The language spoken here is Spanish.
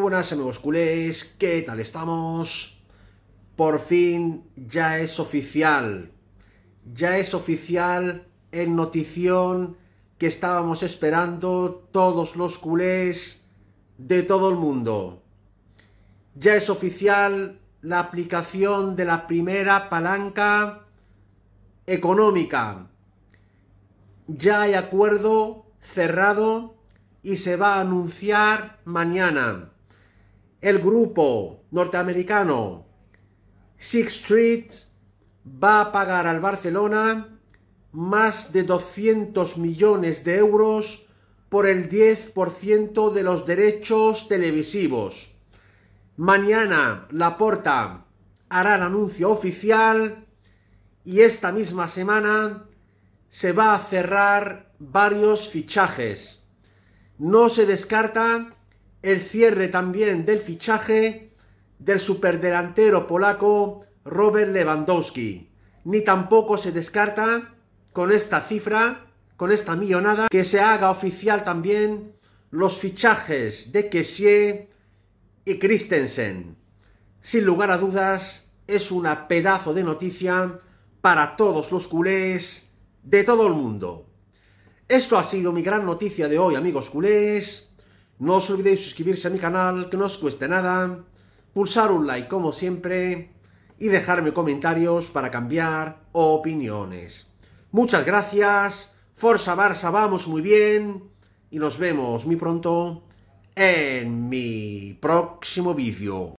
buenas amigos culés, ¿qué tal estamos? Por fin ya es oficial, ya es oficial en notición que estábamos esperando todos los culés de todo el mundo. Ya es oficial la aplicación de la primera palanca económica. Ya hay acuerdo cerrado y se va a anunciar mañana el grupo norteamericano Six Street va a pagar al Barcelona más de 200 millones de euros por el 10% de los derechos televisivos. Mañana La Porta hará el anuncio oficial y esta misma semana se va a cerrar varios fichajes. No se descarta el cierre también del fichaje del superdelantero polaco Robert Lewandowski. Ni tampoco se descarta con esta cifra, con esta millonada, que se haga oficial también los fichajes de Kessie y Christensen. Sin lugar a dudas, es una pedazo de noticia para todos los culés de todo el mundo. Esto ha sido mi gran noticia de hoy, amigos culés. No os olvidéis suscribirse a mi canal, que no os cueste nada, pulsar un like como siempre y dejarme comentarios para cambiar opiniones. Muchas gracias, Forza Barça, vamos muy bien y nos vemos muy pronto en mi próximo vídeo.